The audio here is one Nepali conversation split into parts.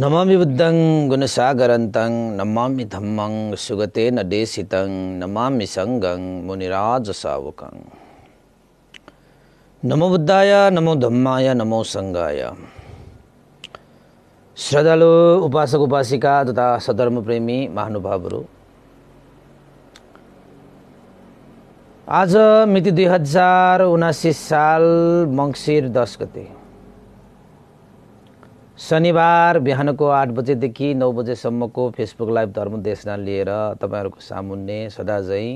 नमामि बुद्धं गुणसागरन्तं नमामि धम्मं सुगतेन देशितं नमामि सङ्गं मुनिराजसावकं नमो बुद्धाय नमो धम्माय नमो सङ्गाय श्रद्धालु उपासक उपासिका तथा सधर्मप्रेमी महानुभावहरू आज मिति दुई हजार उनासी साल मङ्सिर दस गते शनिबार बिहानको आठ बजेदेखि नौ बजेसम्मको फेसबुक लाइभ धर्म देशना लिएर तपाईँहरूको सामुन्ने सदाझै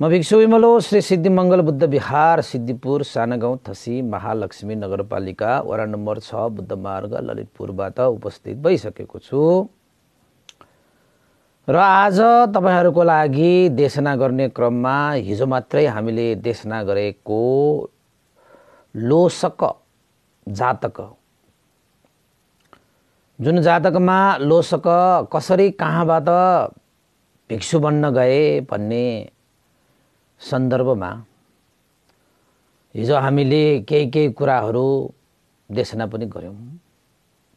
म भिक्षु विमलो श्री सिद्धिमङ्गल बुद्ध विहार सिद्धिपुर सानागाउँ थसी महालक्ष्मी नगरपालिका वडा नम्बर छ बुद्ध मार्ग ललितपुरबाट उपस्थित भइसकेको छु र आज तपाईँहरूको लागि देशना गर्ने क्रममा हिजो मात्रै हामीले देशना गरेको लोसक जातक जुन जातकमा लोसक कसरी कहाँबाट भिक्षु बन्न गए भन्ने सन्दर्भमा हिजो हामीले केही केही कुराहरू देशना पनि गऱ्यौँ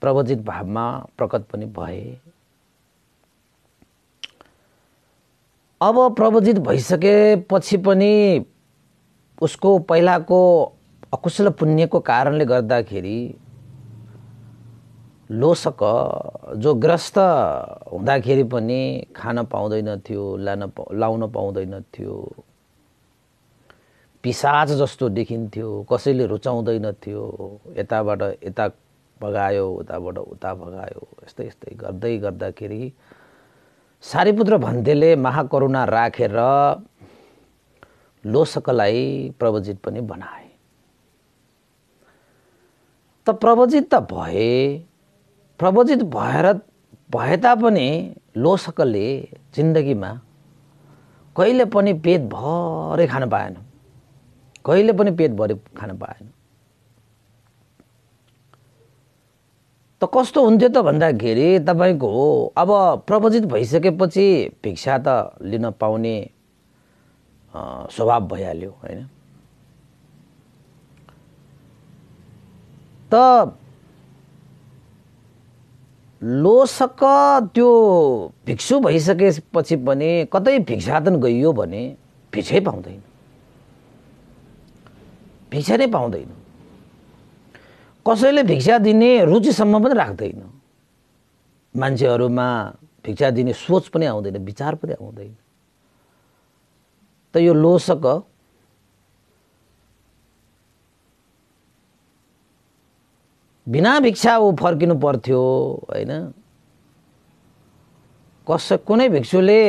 प्रवचित भावमा प्रकट पनि भए अब प्रवचित भइसकेपछि पनि उसको पहिलाको अकुशल पुण्यको कारणले गर्दाखेरि लोसक जो ग्रस्त हुँदाखेरि पनि खान पाउँदैनथ्यो लान पा लाउन पाउँदैनथ्यो पिसाज जस्तो देखिन्थ्यो कसैले रुचाउँदैनथ्यो यताबाट यता भगायो उताबाट उता भगायो यस्तै यस्तै गर्दै गर्दाखेरि सारीपुत्र भन्तेले महाकरुणा राखेर रा, लोसकलाई प्रवजित पनि बनाए त प्रवचित त भए प्रवचित भएर भए तापनि लोसकले जिन्दगीमा कहिले पनि पेट भरे खान पाएन कहिले पनि पेट भरे खान पाएन त कस्तो हुन्थ्यो त भन्दाखेरि तपाईँको अब प्रवचित भइसकेपछि भिक्षा त लिन पाउने स्वभाव भइहाल्यो होइन त लोसक त्यो भिक्षु भइसकेपछि पनि कतै भिक्षादन गइयो भने भिक्षै पाउँदैन भिक्षा नै पाउँदैन कसैले भिक्षा दिने रुचिसम्म पनि राख्दैन मान्छेहरूमा भिक्षा दिने सोच पनि आउँदैन विचार पनि आउँदैन त यो लोसक बिना भिक्षा ऊ फर्किनु पर्थ्यो होइन कस कुनै भिक्षुले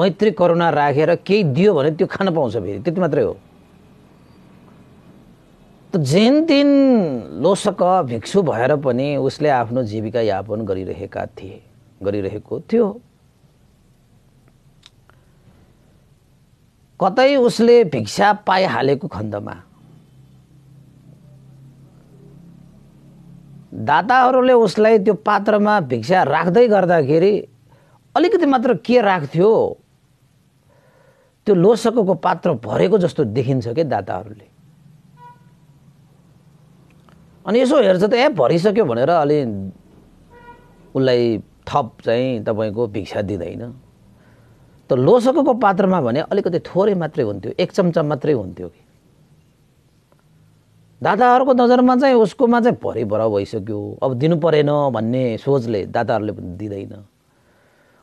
मैत्री करुणा राखेर केही दियो भने त्यो खान पाउँछ फेरि त्यति मात्रै हो त जेन दिन लोसक भिक्षु भएर पनि उसले आफ्नो जीविका यापन गरिरहेका थिए गरिरहेको थियो कतै उसले भिक्षा पाइहालेको खण्डमा दाताहरूले उसलाई त्यो पात्रमा भिक्षा राख्दै गर्दाखेरि अलिकति मात्र के राख्थ्यो त्यो लोसकको पात्र भरेको जस्तो देखिन्छ कि दाताहरूले अनि यसो हेर्छ त ए भरिसक्यो भनेर अलि उसलाई थप चाहिँ तपाईँको भिक्षा दिँदैन त लोसकको पात्रमा भने अलिकति थोरै मात्रै हुन्थ्यो एक चम्चा मात्रै हुन्थ्यो कि दादाहरूको नजरमा चाहिँ उसकोमा चाहिँ भरे भर भइसक्यो अब दिनु परेन भन्ने सोचले दादाहरूले पनि दिँदैन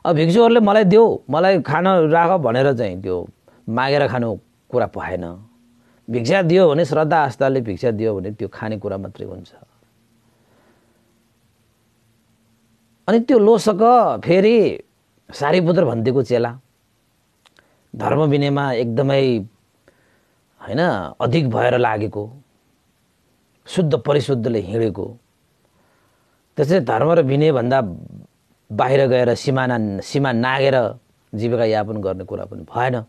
अब भिक्षुहरूले मलाई देऊ मलाई खान राख भनेर चाहिँ त्यो मागेर खानु कुरा पाएन भिक्षा दियो भने श्रद्धा आस्थाले भिक्षा दियो भने त्यो खानेकुरा मात्रै हुन्छ अनि त्यो लोसक फेरि सारीपुत्र भनिदिएको चेला धर्म विनयमा एकदमै होइन अधिक भएर लागेको शुद्ध परिशुद्धले हिँडेको त्यसै धर्म र विनयभन्दा बाहिर गएर सिमाना सीमा नागेर जीविका यापन गर्ने कुरा पनि भएन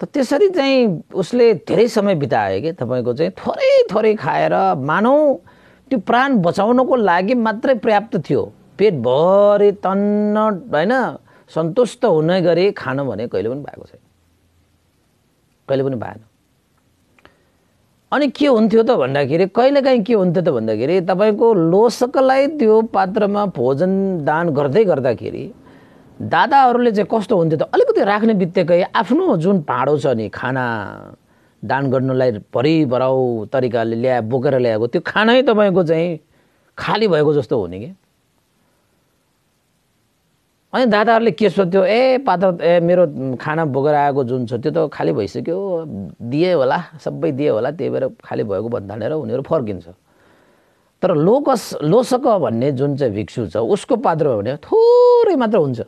त त्यसरी चाहिँ उसले धेरै समय बितायो कि तपाईँको चाहिँ थोरै थोरै खाएर मानौ त्यो प्राण बचाउनको लागि मात्रै पर्याप्त थियो पेटभरि तन्न होइन सन्तुष्ट हुने गरी खानु भने कहिले पनि भएको छैन कहिले पनि भएन अनि के हुन्थ्यो त भन्दाखेरि कहिलेकाहीँ के हुन्थ्यो त भन्दाखेरि तपाईँको लोसकलाई त्यो पात्रमा भोजन दान गर्दै गर्दाखेरि दादाहरूले चाहिँ कस्तो हुन्थ्यो त अलिकति राख्ने बित्तिकै आफ्नो जुन भाँडो छ नि खाना दान गर्नुलाई भरिभराउ तरिकाले ल्याए बोकेर ल्याएको त्यो खानै तपाईँको चाहिँ खाली भएको जस्तो हुने क्या अनि दादाहरूले के सोध्यो ए पात्र ए मेरो खाना बोकेर आएको जुन छ त्यो त खाली भइसक्यो दिए होला सबै दिए होला त्यही भएर खाली भएको भन्दानेर उनीहरू फर्किन्छ तर लोकस लोसक भन्ने जुन चाहिँ भिक्षु छ उसको पात्र भने थोरै मात्र हुन्छ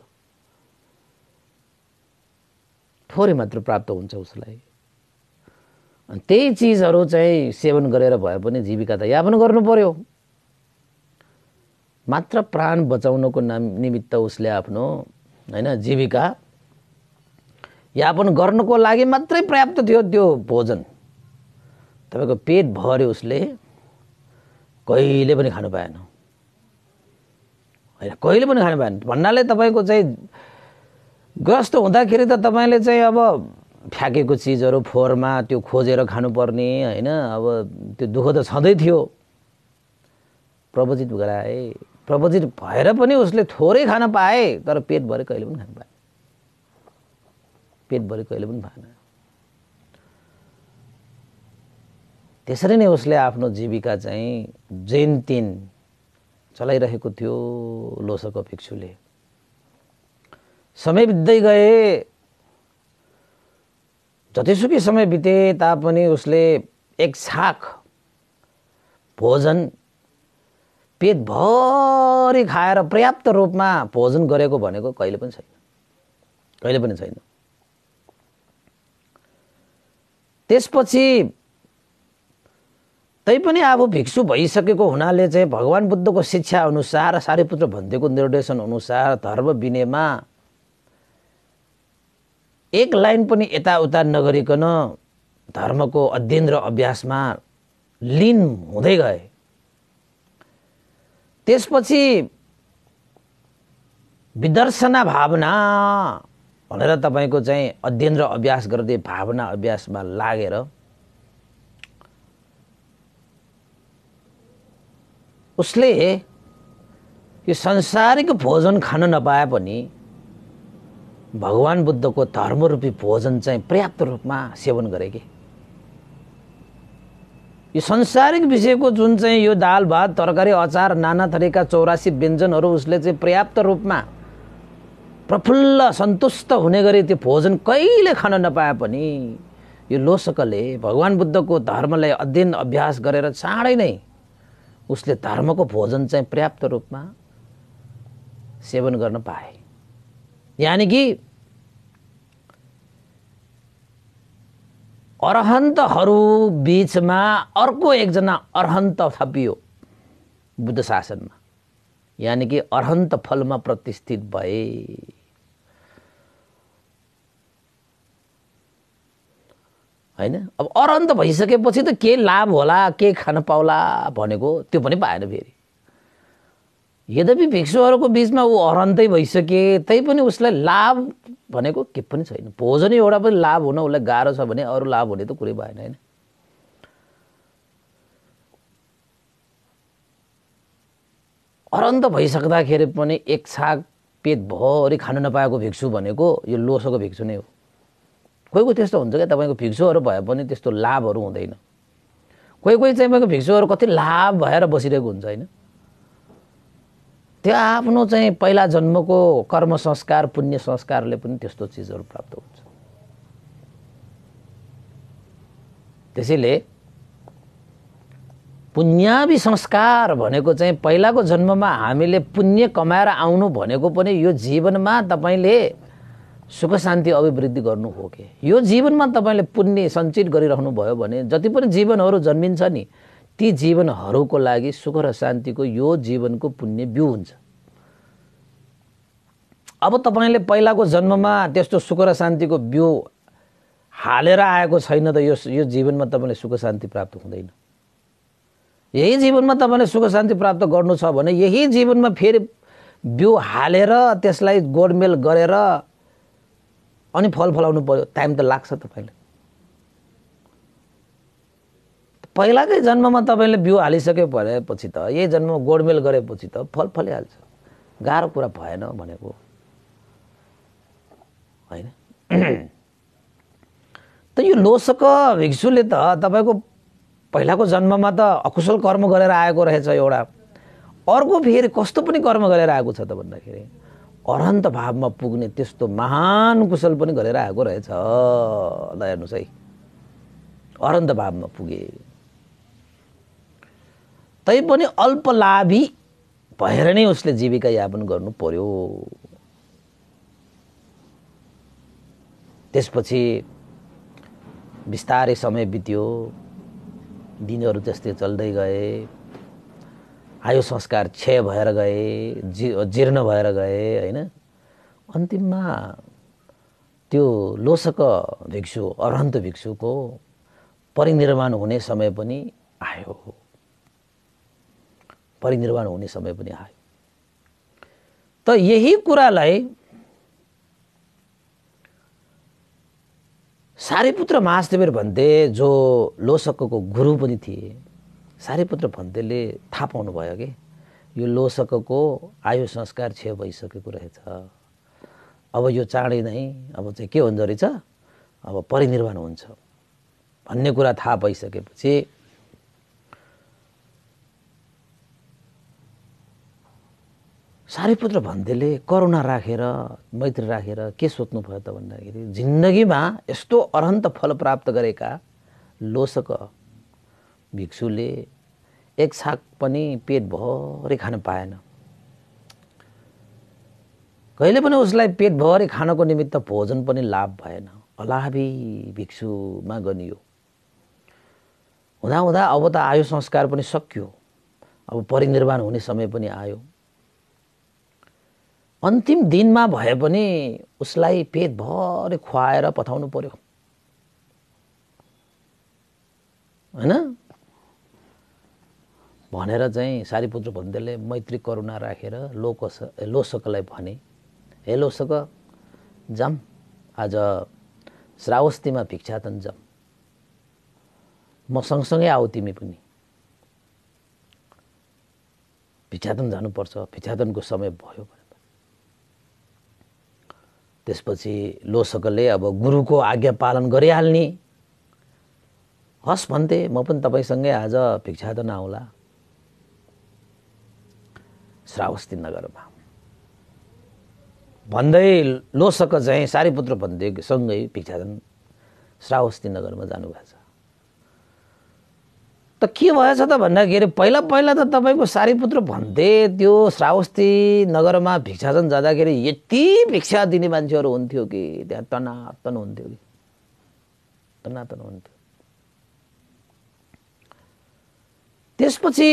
थोरै मात्र प्राप्त हुन्छ उसलाई अनि त्यही चिजहरू चाहिँ सेवन गरेर भए पनि जीविका त यापन गर्नु पर्यो मात्र प्राण बचाउनको नाम निमित्त उसले आफ्नो होइन जीविका यापन गर्नुको लागि मात्रै पर्याप्त थियो त्यो भोजन तपाईँको पेट भर्यो उसले कहिले पनि खानु पाएन होइन कहिले पनि खानु पाएन भन्नाले तपाईँको चाहिँ ग्रस्त हुँदाखेरि त तपाईँले चाहिँ अब फ्याँकेको चिजहरू फोहोरमा त्यो खोजेर खानुपर्ने होइन अब त्यो दुःख त छँदै थियो प्रवचित गराए प्रवजित भएर पनि उसले थोरै खान पाए तर पेटभरि कहिले पनि खान पाएन भरे कहिले पनि भएन त्यसरी नै उसले आफ्नो जीविका चाहिँ जैन तिन चलाइरहेको थियो लोसको भिक्षुले समय बित्दै गए जतिसुकै समय बिते तापनि उसले एक छाक भोजन पेटभरि खाएर पर्याप्त रूपमा भोजन गरेको भनेको कहिले पनि छैन कहिले पनि छैन त्यसपछि तैपनि अब भिक्षु भइसकेको हुनाले चाहिँ भगवान् बुद्धको शिक्षा अनुसार सारीपुत्र भन्देको निर्देशन अनुसार धर्म विनयमा एक लाइन पनि यताउता नगरिकन धर्मको अध्ययन र अभ्यासमा लिन हुँदै गए त्यसपछि विदर्शना भावना भनेर तपाईँको चाहिँ अध्ययन र अभ्यास गर्दै भावना अभ्यासमा लागेर उसले यो संसारिक भोजन खान नपाए पनि भगवान् बुद्धको धर्मरूपी भोजन चाहिँ पर्याप्त रूपमा सेवन गरे कि यो संसारिक विषयको जुन चाहिँ यो दाल भात तरकारी अचार नाना थरीका चौरासी व्यञ्जनहरू उसले चाहिँ पर्याप्त रूपमा प्रफुल्ल सन्तुष्ट हुने गरी त्यो भोजन कहिले खान नपाए पनि यो लोसकले भगवान् बुद्धको धर्मलाई अध्ययन अभ्यास गरेर चाँडै नै उसले धर्मको भोजन चाहिँ पर्याप्त रूपमा सेवन गर्न पाए यानि कि अरहन्तहरू बिचमा अर्को एकजना अरहन्त थपियो बुद्ध शासनमा यानि कि अरहन्त फलमा प्रतिष्ठित भए होइन अब अरहन्त भइसकेपछि त के लाभ होला के खान पाउला भनेको त्यो पनि पाएन फेरि यद्यपि भिक्षुहरूको बिचमा ऊ अरन्तै भइसके तैपनि उसलाई लाभ भनेको के पनि छैन भोजन एउटा पनि लाभ हुन उसलाई गाह्रो छ भने अरू लाभ हुने त कुरै भएन होइन अरन्त भइसक्दाखेरि पनि एक छाक पेटभरि खानु नपाएको भिक्षु भनेको यो लोसोको भिक्षु नै हो कोही कोही त्यस्तो हुन्छ क्या तपाईँको भिक्षुहरू भए पनि त्यस्तो लाभहरू हुँदैन कोही कोही चाहिँ तपाईँको भिक्षुहरू कति लाभ भएर बसिरहेको हुन्छ होइन त्यो आफ्नो चाहिँ पहिला जन्मको कर्म संस्कार पुण्य संस्कारले पनि त्यस्तो चिजहरू प्राप्त हुन्छ त्यसैले पुण्यावि संस्कार भनेको चाहिँ पहिलाको जन्ममा हामीले पुण्य कमाएर आउनु भनेको पनि यो जीवनमा तपाईँले सुख शान्ति अभिवृद्धि गर्नु हो कि यो जीवनमा तपाईँले पुण्य सञ्चित गरिरहनु भयो भने जति पनि जीवनहरू जन्मिन्छ नि ती जीवनहरूको लागि सुख र शान्तिको यो जीवनको पुण्य बिउ हुन्छ अब तपाईँले पहिलाको जन्ममा त्यस्तो सुख र शान्तिको बिउ हालेर आएको छैन त यो यो जीवनमा तपाईँले सुख शान्ति प्राप्त हुँदैन यही जीवनमा तपाईँले सुख शान्ति प्राप्त गर्नु छ भने यही जीवनमा फेरि बिउ हालेर त्यसलाई गोडमेल गरेर अनि फल फलाउनु पऱ्यो टाइम त लाग्छ तपाईँले पहिलाकै जन्ममा तपाईँले बिउ हालिसके भनेपछि त यही जन्ममा गोडमेल गरेपछि त फल फलिहाल्छ गाह्रो कुरा भएन भनेको होइन त यो लोसक भिक्षुले त तपाईँको पहिलाको जन्ममा त अकुशल कर्म गरेर आएको रहेछ एउटा अर्को फेरि कस्तो पनि कर्म गरेर आएको छ त भन्दाखेरि अरन्त भावमा पुग्ने त्यस्तो महान कुशल पनि गरेर आएको रहेछ ल हेर्नुहोस् है अरन्त भावमा पुगे तैपनि लाभी भएर नै उसले जीविका यापन गर्नु पर्यो त्यसपछि बिस्तारै समय बित्यो दिनहरू त्यस्तै चल्दै गए आयु संस्कार क्षय भएर गए जी जीर्ण भएर गए होइन अन्तिममा त्यो लोसक भिक्षु अरहन्त भिक्षुको परिनिर्माण हुने समय पनि आयो परिनिर्वाण हुने समय पनि आयो त यही कुरालाई सारीपुत्र महासदेवर भन्थे जो लोसकको गुरु पनि थिए सारीपुत्र भन्तेले थाहा पाउनु भयो कि यो लोसकको आयु संस्कार क्षय भइसकेको रहेछ अब यो चाँडै नै अब चाहिँ के हुँदो रहेछ अब परिनिर्वाण हुन्छ भन्ने कुरा थाहा भइसकेपछि सारिपुत्र भन्देले करुणा राखेर मैत्री राखेर रा, के सोध्नु भयो त भन्दाखेरि जिन्दगीमा यस्तो अरहन्त फल प्राप्त गरेका लोसक भिक्षुले एक छाक पनि पेटभरि खान पाएन कहिले पनि उसलाई पेट पेटभरि खानको निमित्त भोजन पनि लाभ भएन अलाभी भिक्षुमा गनियो हुँदा हुँदा अब त आयु संस्कार पनि सकियो अब परिनिर्वाण हुने समय पनि आयो अन्तिम दिनमा भए पनि उसलाई पेटभरि खुवाएर पठाउनु पर्यो होइन भनेर चाहिँ सारीपुत्र भन्दैले मैत्री करुणा राखेर रा, लोकस लोसकलाई भने हे लोसक जाम आज श्रावस्तीमा भिक्षातन जाम म सँगसँगै आऊ तिमी पनि भिक्षातन जानुपर्छ भिक्षातनको समय भयो त्यसपछि लोसकले अब गुरुको आज्ञा पालन गरिहाल्ने हस् भन्थे म पनि तपाईँसँगै आज भिक्षा त नआउला श्रावस्ती नगरमा भन्दै लोसक चाहिँ सारीपुत्र भन्दै सँगै भिक्षादन श्रावस्ती नगरमा जानुभएको छ त के भएछ त भन्दाखेरि पहिला पहिला त तपाईँको सारीपुत्र भन्थे त्यो श्रावस्ती नगरमा भिक्षासन जाँदाखेरि यति भिक्षा दिने मान्छेहरू हुन्थ्यो कि त्यहाँ तनातन हुन्थ्यो कि तनातन हुन्थ्यो त्यसपछि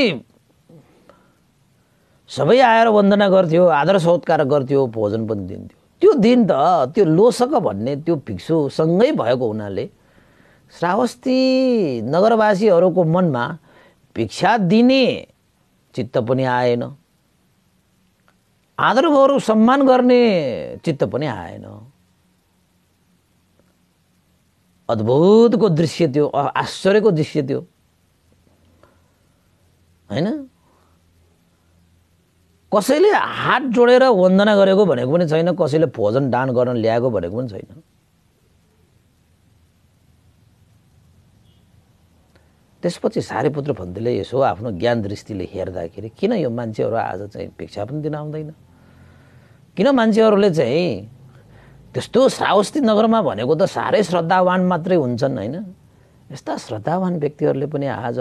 सबै आएर वन्दना गर्थ्यो आदर सत्कार गर्थ्यो भोजन पनि दिन्थ्यो त्यो दिन त त्यो लोसक भन्ने त्यो भिक्षुसँगै भएको हुनाले श्रावस्ती नगरवासीहरूको मनमा भिक्षा दिने चित्त पनि आएन आदरहरू सम्मान गर्ने चित्त पनि आएन अद्भुतको दृश्य थियो आश्चर्यको दृश्य थियो होइन कसैले हात जोडेर वन्दना गरेको भनेको पनि छैन कसैले भोजन दान गर्न ल्याएको भनेको पनि छैन त्यसपछि सारेपुत्र भन्दैले यसो आफ्नो ज्ञान दृष्टिले हेर्दाखेरि किन यो मान्छेहरू आज चाहिँ भिक्षा पनि दिन आउँदैन किन मान्छेहरूले चाहिँ त्यस्तो श्रावस्ती नगरमा भनेको त साह्रै श्रद्धावान मात्रै हुन्छन् होइन यस्ता श्रद्धावान व्यक्तिहरूले पनि आज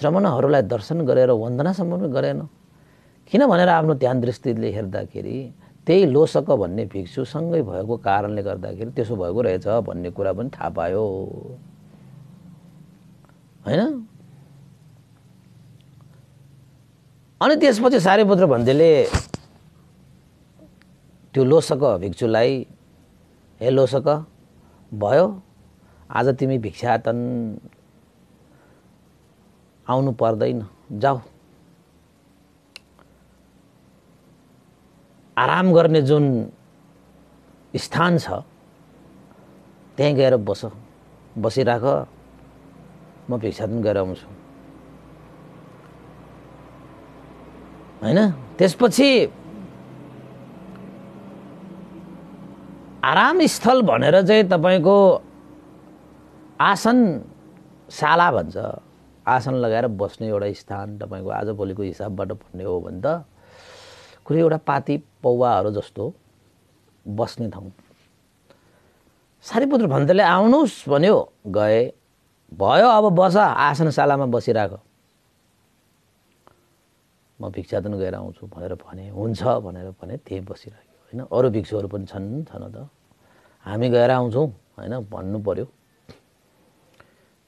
श्रमणहरूलाई दर्शन गरेर वन्दनासम्म पनि गरेन किन भनेर आफ्नो ध्यान दृष्टिले हेर्दाखेरि त्यही लोसक भन्ने भिक्षुसँगै भएको कारणले गर्दाखेरि त्यसो भएको रहेछ भन्ने कुरा पनि थाहा पायो होइन अनि त्यसपछि सारेपुत्र भन्देले त्यो लोसक भिक्षुलाई हे लोसक भयो आज तिमी भिक्षाटन आउनु पर्दैन जाऊ आराम गर्ने जुन स्थान छ त्यहीँ गएर बस बसिराख म पनि गराउँछु होइन त्यसपछि आराम स्थल भनेर चाहिँ तपाईँको आसन शाला भन्छ आसन लगाएर बस्ने एउटा स्थान तपाईँको आजभोलिको हिसाबबाट भन्ने हो भने त कुनै एउटा पाती पौवाहरू जस्तो बस्ने ठाउँ सारीपुत्र भन्तेले आउनुहोस् भन्यो गए भयो अब बस आसनशालामा बसिरहेको म भिक्षाटन गएर आउँछु भनेर भने हुन्छ भनेर भने त्यही बसिरहेको होइन अरू भिक्षुहरू पनि छन् छन त हामी गएर आउँछौँ होइन भन्नु पऱ्यो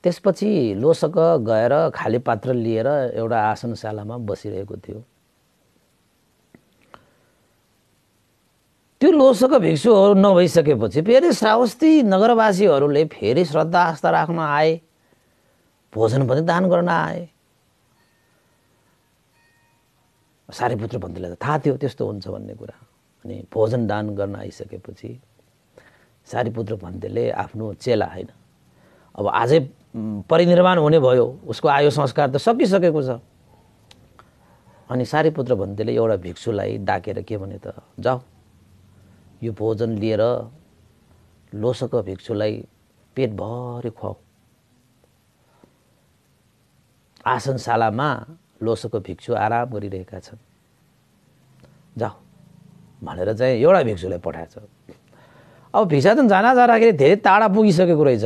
त्यसपछि लोसक गएर खाली पात्र लिएर एउटा आसनशालामा बसिरहेको थियो त्यो लोसक भिक्षुहरू नभइसकेपछि फेरि श्रावस्ती नगरवासीहरूले फेरि श्रद्धा आस्था राख्न आए भोजन पनि दान गर्न आए सारीपुत्र भन्दैलाई त थाहा थियो त्यस्तो हुन्छ भन्ने कुरा अनि भोजन दान गर्न आइसकेपछि सारीपुत्र भन्दैले आफ्नो चेला होइन अब आजै परिनिर्माण हुने भयो उसको आयु संस्कार त सकिसकेको छ अनि सारीपुत्र भन्दैले एउटा भिक्षुलाई डाकेर के भने त जाऊ यो भोजन लिएर लोसक भिक्षुलाई पेटभरि खुवाऊ आसनशालामा लोसोको भिक्षु आराम गरिरहेका छन् जाऊ भनेर चाहिँ एउटा भिक्षुलाई पठाएछ अब भिक्षा त जाँदा जाँदाखेरि धेरै टाढा पुगिसकेको रहेछ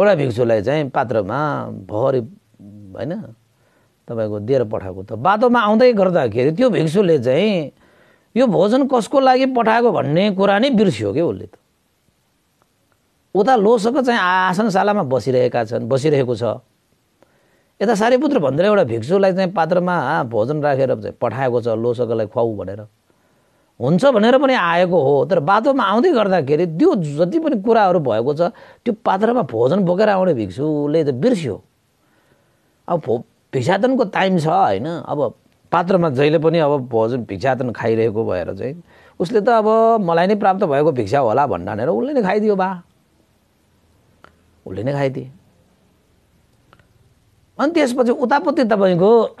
एउटा भिक्षुलाई चाहिँ पात्रमा भरि होइन तपाईँको दिएर पठाएको त बाटोमा आउँदै गर्दाखेरि त्यो भिक्षुले चाहिँ यो भोजन कसको लागि पठाएको भन्ने कुरा नै बिर्सियो क्या उसले त उता लोसको चाहिँ आसनशालामा बसिरहेका छन् बसिरहेको छ यता सारीपुत्र भनेर एउटा भिक्षुलाई चाहिँ पात्रमा भोजन राखेर चाहिँ पठाएको छ लोसकलाई खुवाऊ भनेर हुन्छ भनेर पनि आएको हो तर बाटोमा आउँदै गर्दाखेरि त्यो जति पनि कुराहरू भएको छ त्यो पात्रमा भोजन बोकेर आउने भिक्षुले त बिर्स्यो अब भो भिक्षाटनको टाइम छ होइन अब पात्रमा जहिले पनि अब भोजन भिक्षाटन खाइरहेको भएर चाहिँ उसले त अब मलाई नै प्राप्त भएको भिक्षा होला भन्नाले उसले नै खाइदियो बा उसले नै खाइदिए अनि त्यसपछि उतापट्टि तपाईँको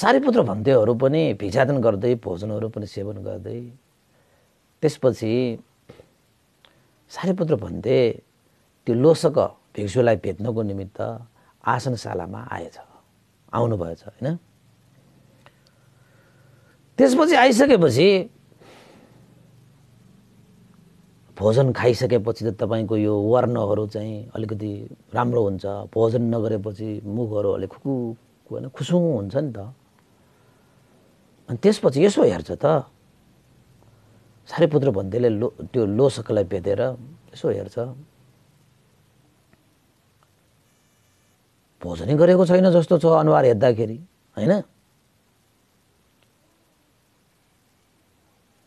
सारीपुत्र भन्थ्योहरू पनि भिक्षाटन गर्दै भोजनहरू पनि सेवन गर्दै त्यसपछि सारीपुत्र भन्थे त्यो लोसक भिक्षुलाई भेट्नको निमित्त आसनशालामा आएछ आउनुभएछ होइन त्यसपछि आइसकेपछि भोजन खाइसकेपछि त तपाईँको यो वर्णहरू चाहिँ अलिकति राम्रो हुन्छ भोजन नगरेपछि मुखहरू अलिक खुकु होइन खुसु हुन्छ नि त अनि त्यसपछि यसो हेर्छ त सारीपुत्र भन्दैले लो त्यो लोसकलाई भेटेर यसो हेर्छ भोजनै गरेको छैन जस्तो छ अनुहार हेर्दाखेरि होइन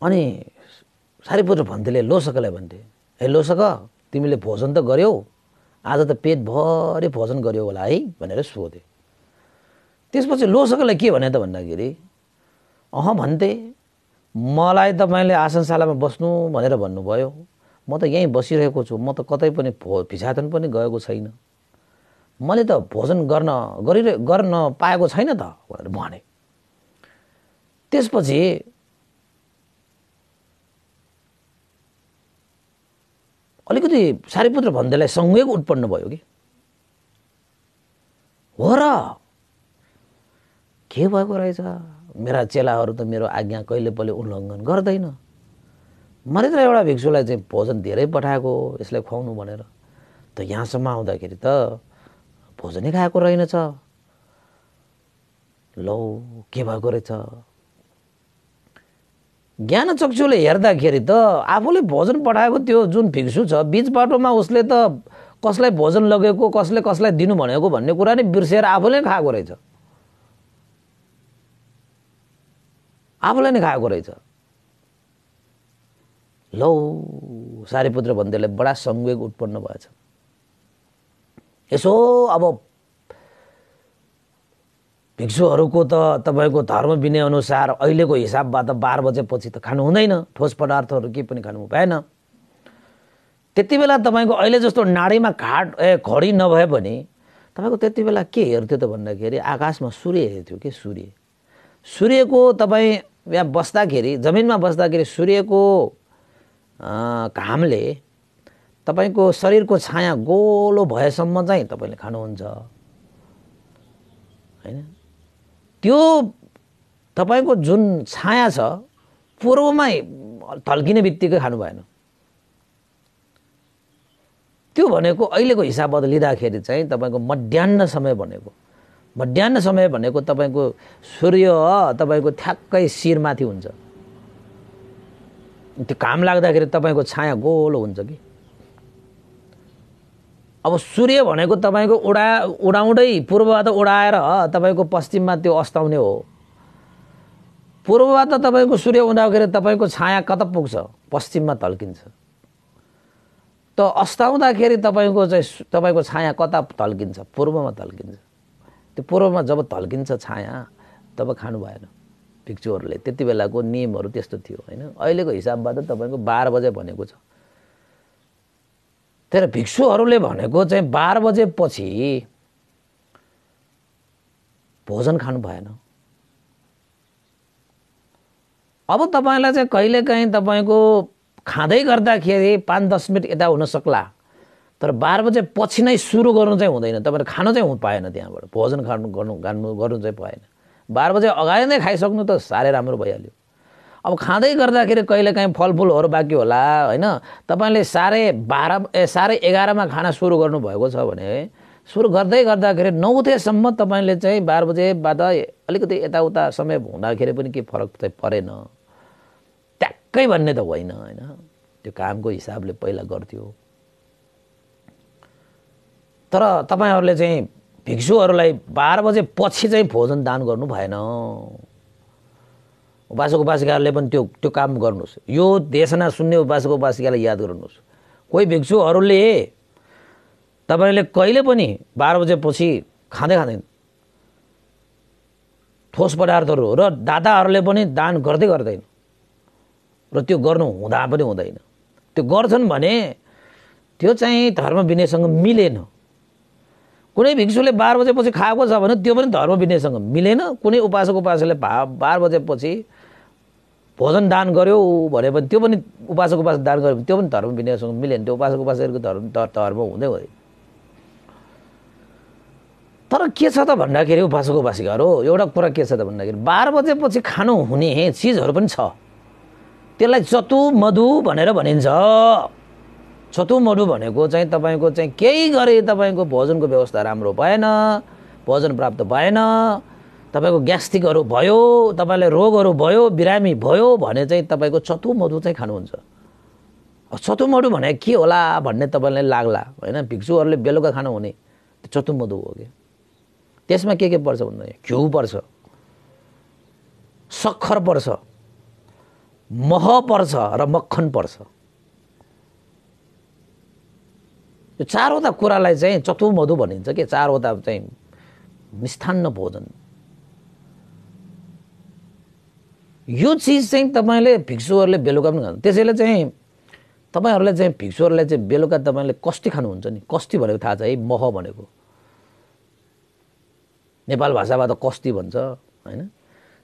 अनि सारीपुत्र भन्थेले लोसकलाई भन्थे ए लोसक तिमीले भोजन त गर्यौ आज त पेटभरि भोजन गर्यौ होला है भनेर सोधे त्यसपछि लोसकलाई के भने त भन्दाखेरि अह भन्थे मलाई तपाईँले आसनशालामा बस्नु भनेर भन्नुभयो म त यहीँ बसिरहेको छु म त कतै पनि भो भिसातन पनि गएको छैन मैले त भोजन गर्न गरिरह गर्न पाएको छैन त भनेर भने त्यसपछि अलिकति सारीपुत्र भन्दैलाई सँगैको उत्पन्न भयो कि हो र के भएको रहेछ मेरा चेलाहरू त मेरो आज्ञा कहिले पहिले उल्लङ्घन गर्दैन मैले त एउटा भिक्षुलाई चाहिँ भोजन धेरै पठाएको यसलाई खुवाउनु भनेर त यहाँसम्म आउँदाखेरि त भोजनै खाएको रहेनछ लौ के भएको रहेछ ज्ञान चक्षुले हेर्दाखेरि त आफूले भोजन पठाएको त्यो जुन भिक्षु छ बिच बाटोमा उसले त कसलाई भोजन लगेको कसले कसलाई दिनु भनेको भन्ने कुरा नै बिर्सेर आफूले नै खाएको रहेछ आफूलाई नै खाएको रहेछ लौ सारीपुत्र भन्दैलाई बडा सङ्वेग उत्पन्न भएछ यसो अब भिक्षुहरूको त तपाईँको धर्म विनय अनुसार अहिलेको हिसाबबाट बाह्र बजेपछि त खानु हुँदैन ठोस पदार्थहरू केही पनि खानु भएन त्यति बेला तपाईँको अहिले जस्तो नाडीमा घाट ए घडी नभए पनि तपाईँको त्यति बेला के हेर्थ्यो त भन्दाखेरि आकाशमा सूर्य हेर्थ्यो कि सूर्य सूर्यको तपाईँ यहाँ बस्दाखेरि जमिनमा बस्दाखेरि सूर्यको घामले तपाईँको शरीरको छाया गोलो भएसम्म चाहिँ तपाईँले खानुहुन्छ होइन त्यो तपाईँको जुन छाया छ पूर्वमै थल्किने बित्तिकै खानु भएन त्यो भनेको अहिलेको हिसाब लिँदाखेरि चाहिँ तपाईँको मध्यान्न समय भनेको मध्यान्न समय भनेको तपाईँको सूर्य तपाईँको ठ्याक्कै शिरमाथि हुन्छ त्यो घाम लाग्दाखेरि तपाईँको छाया गोलो हुन्छ कि अब सूर्य भनेको तपाईँको उडा उडाउँदै पूर्वबाट उडाएर तपाईँको पश्चिममा त्यो अस्ताउने हो पूर्वबाट तपाईँको सूर्य उडाउँदाखेरि तपाईँको छाया कता पुग्छ पश्चिममा तल्किन्छ त अस्ताउँदाखेरि तपाईँको चाहिँ तपाईँको छाया कता तल्किन्छ पूर्वमा तल्किन्छ त्यो पूर्वमा जब तल्किन्छ छाया तब खानु भएन भिक्षुहरूले त्यति बेलाको नियमहरू त्यस्तो थियो होइन अहिलेको हिसाबबाट तपाईँको बाह्र बजे भनेको छ तर भिक्षुहरूले भनेको चाहिँ बाह्र बजेपछि भोजन खानु भएन अब तपाईँलाई चाहिँ कहिलेकाहीँ तपाईँको खाँदै गर्दाखेरि पाँच दस मिनट यता हुन सक्ला तर बाह्र बजे पछि नै सुरु गर्नु चाहिँ हुँदैन तपाईँले खानु चाहिँ पाएन त्यहाँबाट भोजन खानु गर्नु खानु गर्नु चाहिँ पाएन बाह्र बजे अगाडि नै खाइसक्नु त साह्रै राम्रो भइहाल्यो अब खाँदै गर्दाखेरि कहिलेकाहीँ फलफुलहरू बाँकी होला होइन तपाईँले साढे बाह्र ए साढे एघारमा खाना सुरु गर्नुभएको छ भने सुरु गर्दै गर्दाखेरि नौथेसम्म तपाईँले चाहिँ बाह्र बाद अलिकति यताउता समय हुँदाखेरि पनि केही फरक चाहिँ परेन ट्याक्कै भन्ने त होइन होइन त्यो कामको हिसाबले पहिला गर्थ्यो तर तपाईँहरूले चाहिँ भिक्षुहरूलाई बाह्र बजेपछि चाहिँ भोजन दान गर्नु भएन उपासक उपासिकाहरूले पनि त्यो त्यो काम गर्नुहोस् यो देशना सुन्ने उपासक उपासिकालाई याद गर्नुहोस् कोही भिक्षुहरूले तपाईँले कहिले पनि बाह्र बजेपछि खाँदै खाँदैन ठोस पदार्थहरू र दादाहरूले पनि दान गर्दै गर्दैन र त्यो गर्नु हुँदा पनि हुँदैन त्यो गर्छन् भने त्यो चाहिँ धर्म विनयसँग मिलेन कुनै भिक्षुले बाह्र बजेपछि खाएको छ भने त्यो पनि धर्म विनयसँग मिलेन कुनै उपासक उपासकले भा बाह्र बजेपछि भोजन दान गऱ्यो भने पनि त्यो पनि उपासक उपास दान गऱ्यो भने त्यो पनि धर्म विनयसँग मिल्यो भने त्यो उपासक उपासकहरूको धर्म धर्म हुँदै हुँदैन तर के छ त भन्दाखेरि उपासक उपासिकाहरू एउटा कुरा के छ त भन्दाखेरि बाह्र बजेपछि खानु हुने चिजहरू पनि छ त्यसलाई चतु मधु भनेर भनिन्छ चतु मधु भनेको चाहिँ तपाईँको चाहिँ केही गरे तपाईँको भोजनको व्यवस्था राम्रो भएन भोजन प्राप्त भएन तपाईँको ग्यास्ट्रिकहरू भयो तपाईँलाई रोगहरू भयो बिरामी भयो भने चाहिँ तपाईँको चतुमधु चाहिँ खानुहुन्छ चतुमधु भने के होला भन्ने तपाईँलाई लाग्ला होइन भिक्षुहरूले बेलुका खानु हुने त्यो चतुमधु हो कि त्यसमा के के पर्छ भन्दाखेरि घिउ पर्छ सक्खर पर्छ मह पर्छ र मक्खन पर्छ यो चारवटा कुरालाई चाहिँ चतुमधु भनिन्छ कि चारवटा चाहिँ मिष्ठान्न भोजन यो चिज चाहिँ तपाईँले भिक्सुहरूले बेलुका पनि खानु त्यसैले चाहिँ तपाईँहरूलाई चाहिँ भिक्सुहरूलाई चाहिँ बेलुका तपाईँले कस्ती खानुहुन्छ नि कस्ती भनेको थाहा छ है मह भनेको नेपाल भाषामा त कस्ती भन्छ होइन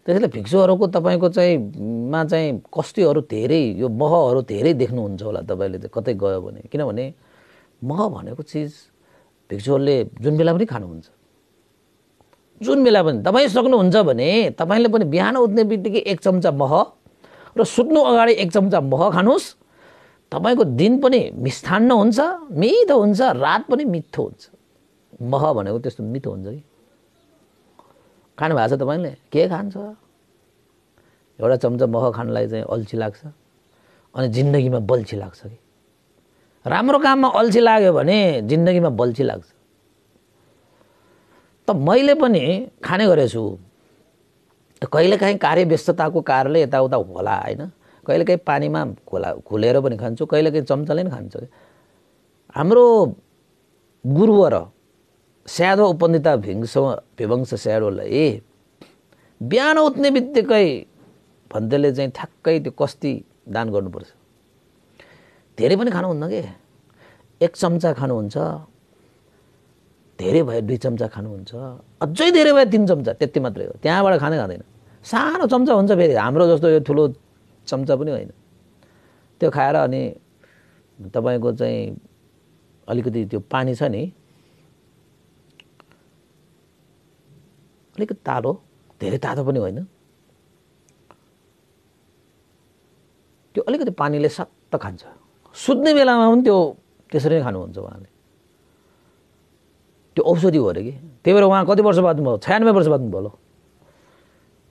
त्यसैले भिक्सुहरूको तपाईँको चाहिँ मा चाहिँ कस्तीहरू धेरै यो महहरू धेरै देख्नुहुन्छ होला तपाईँले कतै गयो भने किनभने मह भनेको चिज भिक्सुहरूले जुन बेला पनि खानुहुन्छ जुन बेला पनि तपाईँ सक्नुहुन्छ भने तपाईँले पनि बिहान उठ्ने बित्तिकै एक चम्चा मह र सुत्नु अगाडि एक चम्चा मह खानुहोस् तपाईँको दिन पनि मिष्ठान्न हुन्छ मिठो हुन्छ रात पनि मिठो हुन्छ मह भनेको त्यस्तो मिठो हुन्छ कि खानु भएको छ तपाईँले के खान्छ एउटा चम्चा मह खानलाई चाहिँ अल्छी लाग्छ अनि जिन्दगीमा बल्छी लाग्छ कि राम्रो काममा अल्छी लाग्यो भने जिन्दगीमा बल्छी लाग्छ त मैले पनि खाने गरेछु कहिलेकाहीँ कार्य व्यस्तताको कारणले यताउता होला होइन कहिलेकाहीँ पानीमा खोला खुलेर पनि खान्छु कहिलेकाहीँ चम्चाले पनि खान्छु हाम्रो गुरुवर स्यादो उपन्दिता भिङ्स भिवंश स्याडोलाई बिहान उठ्ने बित्तिकै भन्दैले चाहिँ ठ्याक्कै त्यो कस्ती दान गर्नुपर्छ धेरै पनि खानुहुन्न कि एक चम्चा खानुहुन्छ धेरै भयो दुई चम्चा खानुहुन्छ अझै धेरै भयो तिन चम्चा त्यति मात्रै हो त्यहाँबाट खानै खाँदैन सानो चम्चा हुन्छ फेरि हाम्रो जस्तो यो ठुलो चम्चा पनि होइन त्यो खाएर अनि तपाईँको चाहिँ अलिकति त्यो पानी छ नि अलिकति तातो धेरै तातो पनि होइन त्यो अलिकति पानीले सत्त खान्छ सुत्ने बेलामा पनि त्यो त्यसरी नै खानुहुन्छ उहाँले त्यो औषधि हो अरे कि त्यही भएर उहाँ कति वर्ष बाँच्नुभयो छयानब्बे वर्ष बाँच्नुभयो होला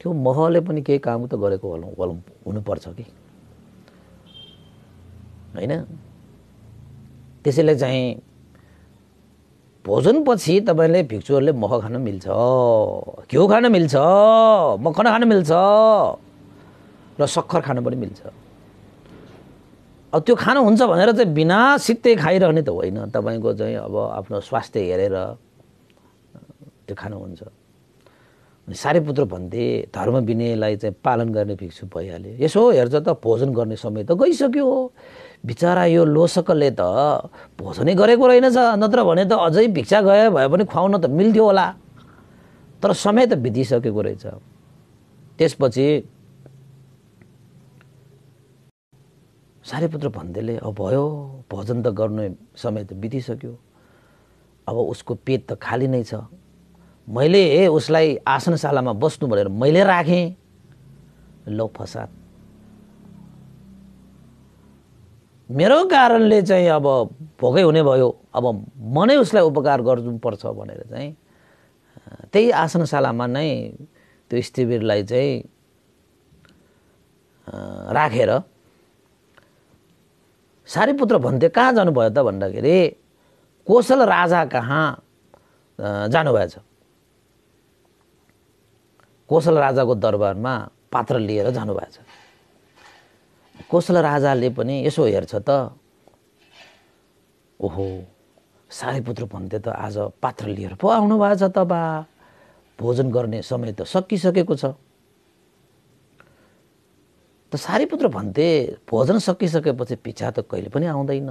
त्यो महले पनि केही काम त गरेको होला होला हुनुपर्छ कि होइन त्यसैले चाहिँ भोजनपछि तपाईँले भिक्षुहरूले मह खान मिल्छ घिउ खान मिल्छ मखना खान मिल्छ र सक्खर खान पनि मिल्छ अब त्यो हुन्छ भनेर चाहिँ बिना सित्तै खाइरहने त होइन तपाईँको चाहिँ अब आफ्नो स्वास्थ्य हेरेर त्यो खानु खानुहुन्छ सारेपुत्र भन्थे धर्म विनयलाई चाहिँ पालन गर्ने भिक्षु भइहाल्यो यसो हेर्छ त भोजन गर्ने समय त गइसक्यो बिचरा यो लोसकले त भोजनै गरेको रहेनछ नत्र भने त अझै भिक्षा गए भए पनि खुवाउन त मिल्थ्यो होला तर समय त बितिसकेको रहेछ त्यसपछि सारेपुत्र भन्देले अब भयो भजन त गर्ने समय त बितिसक्यो अब उसको पेट त खाली नै छ मैले ए उसलाई आसनशालामा बस्नु भनेर मैले राखेँ लौ फसाद मेरो कारणले चाहिँ अब भोकै हुने भयो अब म नै उसलाई उपकार गर्नुपर्छ भनेर चाहिँ त्यही आसनशालामा नै त्यो स्त्रीवीरलाई चाहिँ राखेर सारीपुत्र भन्थे कहाँ जानुभयो त भन्दाखेरि कोसल राजा कहाँ जानुभएछ कोसल राजाको दरबारमा पात्र लिएर जानुभएछ कोसल राजाले पनि यसो हेर्छ त ओहो सारीपुत्र भन्थे त आज पात्र लिएर पो आउनुभएछ त बा भोजन गर्ने समय त सकिसकेको छ त सारीपुत्र भन्थे भोजन सकिसकेपछि पिछा त कहिले पनि आउँदैन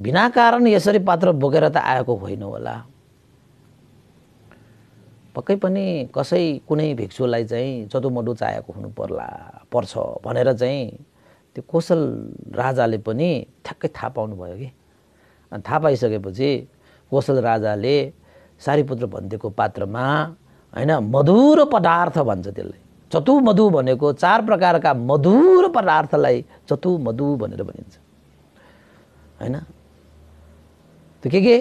बिना कारण यसरी पात्र बोकेर त आएको होइन होला पक्कै पनि कसै कुनै भिक्षुलाई चाहिँ चदुमडु चाहेको हुनु पर्ला पर्छ भनेर चाहिँ त्यो कोसल राजाले पनि ठ्याक्कै थाहा पाउनुभयो कि अनि थाहा पाइसकेपछि कोसल राजाले सारीपुत्र भन्तेको पात्रमा होइन मधुरो पदार्थ भन्छ त्यसले चतुमधु भनेको चार प्रकारका मधुर पदार्थलाई चतुमधु भनेर भनिन्छ होइन त्यो के के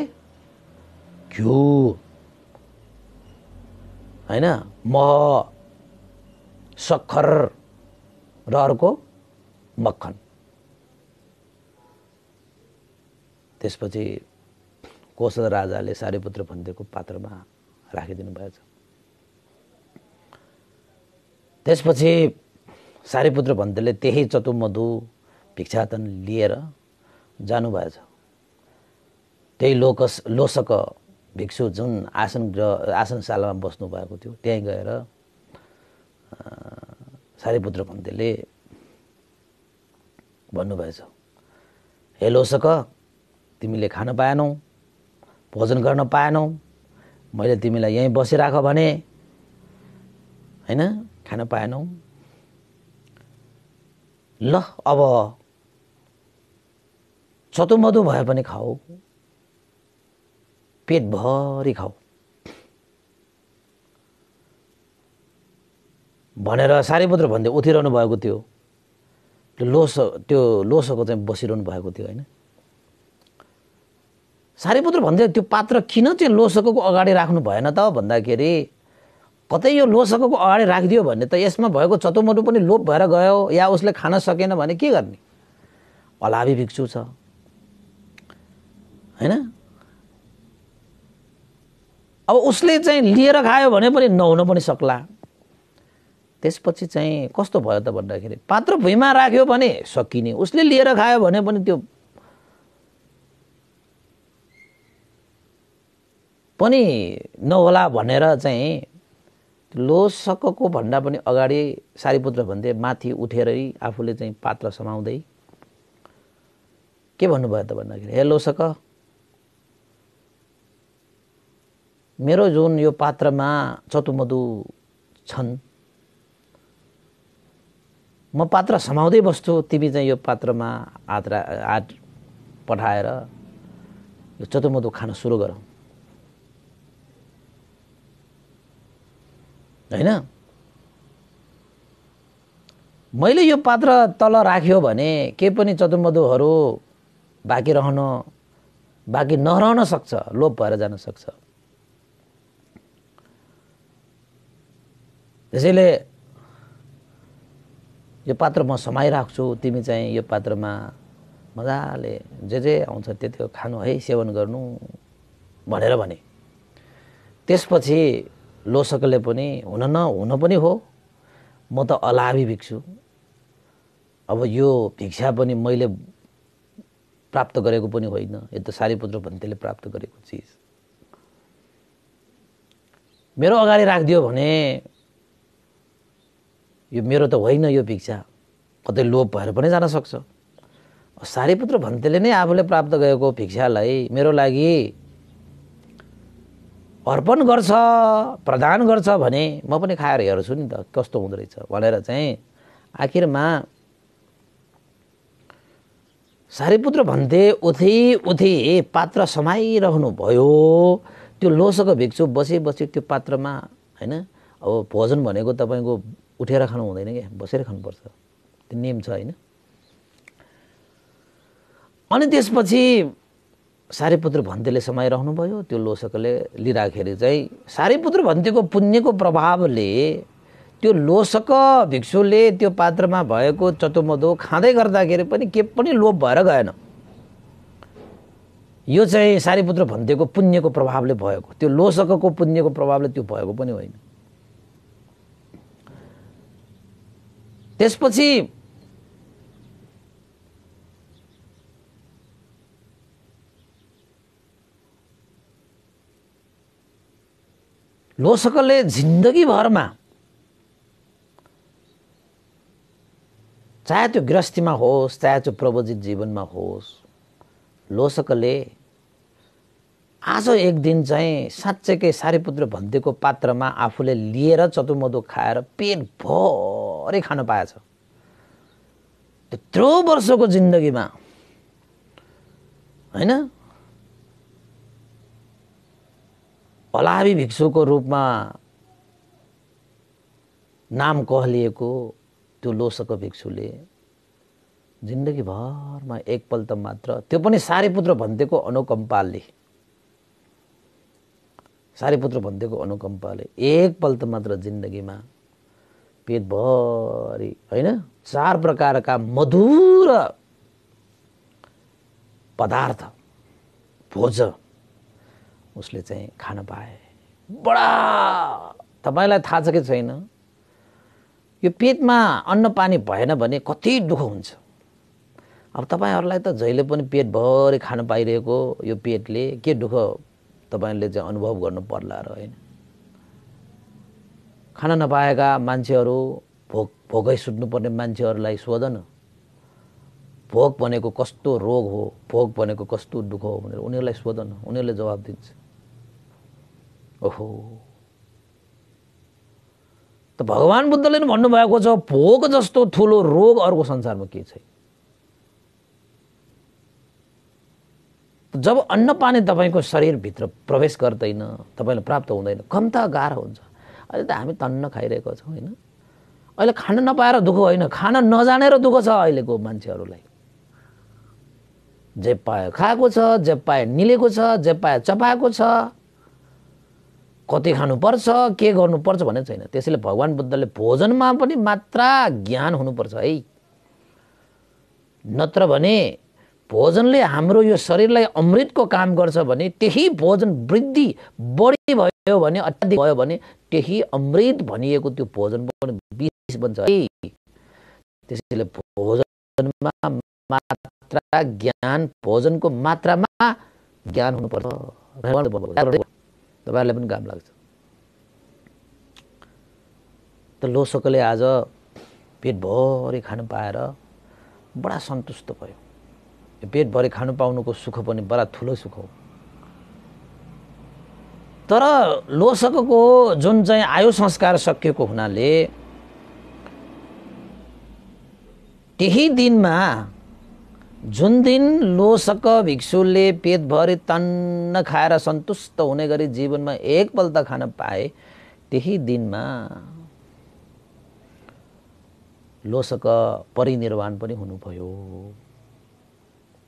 घिउ होइन मह सक्खर र अर्को मक्खन त्यसपछि कोशल राजाले सारीपुत्र भनिदिएको पात्रमा राखिदिनु भएछ त्यसपछि सारीपुत्र भन्तेले त्यही चतुमधु भिक्षातन लिएर जानुभएछ त्यही लोकस लोसक भिक्षु जुन आसन ग्रह आसनशालामा बस्नुभएको थियो त्यहीँ गएर सारीपुत्र भन्तेले भन्नुभएछ हे लोसक तिमीले खान पाएनौ भोजन गर्न पाएनौ मैले तिमीलाई यहीँ बसिराख भने होइन खान पाएनौ ल अब चतुमधु भए पनि खाऊ पेटभरि खाऊ भनेर सारीपुत्र भन्दै उथिरहनु भएको थियो त्यो लोसो त्यो लोसोको चाहिँ बसिरहनु भएको थियो होइन सारीपुत्र भन्दै त्यो पात्र किन चाहिँ लोसोको अगाडि राख्नु भएन त भन्दाखेरि कतै यो लोसकको अगाडि राखिदियो भने त यसमा भएको चतुमटु पनि लोप भएर गयो या उसले खान सकेन भने के गर्ने अलाभी भिक्षु छ होइन अब उसले चाहिँ लिएर खायो भने पनि नहुन पनि सक्ला त्यसपछि चाहिँ कस्तो भयो त भन्दाखेरि पात्र भुइँमा राख्यो भने सकिने उसले लिएर खायो भने पनि त्यो पनि नहोला भनेर चाहिँ लोसकको भन्दा पनि अगाडि सारीपुत्र भन्थे माथि उठेरै आफूले चाहिँ पात्र समाउँदै के भन्नुभयो त भन्दाखेरि हे लोसक मेरो जुन यो पात्रमा चतुमधु छन् म पात्र समाउँदै बस्छु तिमी चाहिँ यो पात्रमा हात हात पठाएर यो चतुमधु खान सुरु गरौँ होइन मैले यो पात्र तल राख्यो भने केही पनि चतुमधुहरू बाँकी रहन बाँकी नरहन सक्छ लोप भएर जान सक्छ त्यसैले यो पात्र म समाइराख्छु तिमी चाहिँ यो पात्रमा मजाले जे जे आउँछ त्यतिको खानु है सेवन गर्नु भनेर भने त्यसपछि लोसकले पनि हुन न हुन पनि हो म त अलाभी भिक्षु अब यो भिक्षा पनि मैले प्राप्त गरेको पनि होइन यो त सारीपुत्र भन्तेले प्राप्त गरेको चिज मेरो अगाडि राखिदियो भने यो मेरो त होइन यो भिक्षा कतै लोप भएर पनि जान सक्छ सारीपुत्र भन्तेले नै आफूले प्राप्त गरेको भिक्षालाई मेरो लागि अर्पण गर्छ प्रदान गर्छ भने म पनि खाएर हेर्छु नि त कस्तो हुँदो रहेछ भनेर चाहिँ आखिरमा सारीपुत्र भन्थे उथे उथी पात्र समाइरहनु भयो त्यो लोसको भिक्षु बसे बसे त्यो पात्रमा होइन अब भोजन भनेको तपाईँको उठेर खानु हुँदैन क्या बसेर खानुपर्छ त्यो नियम छ होइन अनि त्यसपछि सारीपुत्र भन्तेले समय समाइरहनुभयो त्यो लोसकले लिँदाखेरि चाहिँ सारिपुत्र भन्तेको पुण्यको प्रभावले त्यो लोसक भिक्षुले त्यो पात्रमा भएको चतोमदो खाँदै गर्दाखेरि पनि के पनि लोप भएर गएन यो चाहिँ सारीपुत्र भन्तेको पुण्यको प्रभावले भएको त्यो लोसकको पुण्यको प्रभावले त्यो भएको पनि होइन त्यसपछि लोसकले जिन्दगीभरमा चाहे त्यो गृहस्थीमा होस् चाहे त्यो प्रवजित जीवनमा होस् लोसकले आज एक दिन चाहिँ साँच्चैकै सारीपुत्र भन्दैको पात्रमा आफूले लिएर चतुमधु खाएर पेटभरि खान पाएछ त्यत्रो वर्षको जिन्दगीमा होइन पलावी भिक्षुको रूपमा नाम कहलिएको त्यो लोसको भिक्षुले जिन्दगीभरमा एकपल्ट मात्र त्यो पनि सारीपुत्र भन्देको अनुकम्पाले सारीपुत्र भन्देको अनुकम्पाले एकपल्ट मात्र जिन्दगीमा पेटभरि होइन चार प्रकारका मधुर पदार्थ भोज उसले चाहिँ खान पाए बडा तपाईँलाई थाहा छ कि छैन यो पेटमा अन्नपानी भएन भने कति दुःख हुन्छ अब तपाईँहरूलाई त जहिले पनि पेटभरि खान पाइरहेको यो पेटले के दुःख तपाईँले चाहिँ अनुभव गर्नु पर्ला र होइन खान नपाएका मान्छेहरू भोक भोकै सुत्नुपर्ने मान्छेहरूलाई सोधन भोक भनेको कस्तो रोग हो भोक भनेको कस्तो दुःख हो भनेर उनीहरूलाई सोधन उनीहरूले जवाब दिन्छ ओहो त भगवान् बुद्धले पनि भन्नुभएको छ भोग जस्तो ठुलो रोग अर्को संसारमा के छैन जब अन्न पानी तपाईँको शरीरभित्र प्रवेश गर्दैन तपाईँलाई प्राप्त हुँदैन कम्ता गाह्रो हुन्छ अहिले त हामी तन्न खाइरहेको छौँ होइन अहिले खान नपाएर दुःख होइन खान नजानेर दुःख छ अहिलेको मान्छेहरूलाई जे पायो खाएको छ जे पायो निलेको छ जे पायो चपाएको छ कति खानुपर्छ के गर्नुपर्छ भन्ने छैन त्यसैले भगवान् बुद्धले भोजनमा पनि मात्रा ज्ञान हुनुपर्छ है नत्र भने भोजनले हाम्रो यो शरीरलाई अमृतको काम गर्छ भने त्यही भोजन वृद्धि बढी भयो भने अत्याधिक भयो भने त्यही अमृत भनिएको त्यो भोजन पनि विष बन्छ है त्यसैले भोजनमा मात्रा ज्ञान भोजनको मात्रामा ज्ञान हुनुपर्छ तपाईँहरूलाई पनि काम लाग्छ त लोसकले आज पेटभरि खानु पाएर बडा सन्तुष्ट भयो यो पेटभरि खानु पाउनुको सुख पनि बडा ठुलो सुख हो तर लोसकको जुन चाहिँ आयु संस्कार सकिएको हुनाले त्यही दिनमा जुन दिन लोसक भिक्षुले पेटभरि तन्न खाएर सन्तुष्ट हुने गरी जीवनमा एकपल्ट खान पाए त्यही दिनमा लोसक परिनिर्वाण पनि हुनुभयो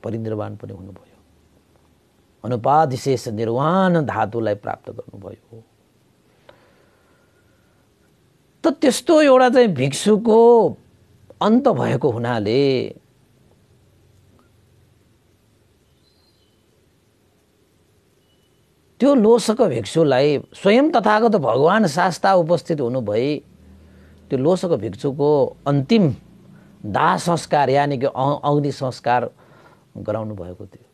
परिनिर्वाण पनि हुनुभयो अनुपाधिशेष निर्वाण धातुलाई प्राप्त गर्नुभयो त त्यस्तो एउटा चाहिँ भिक्षुको अन्त भएको हुनाले त्यो लोसक भिक्षुलाई स्वयं तथागत भगवान् शास्ता उपस्थित हुनुभई त्यो लोसक भिक्षुको अन्तिम दाह संस्कार यानि कि अग्नि संस्कार गराउनु भएको थियो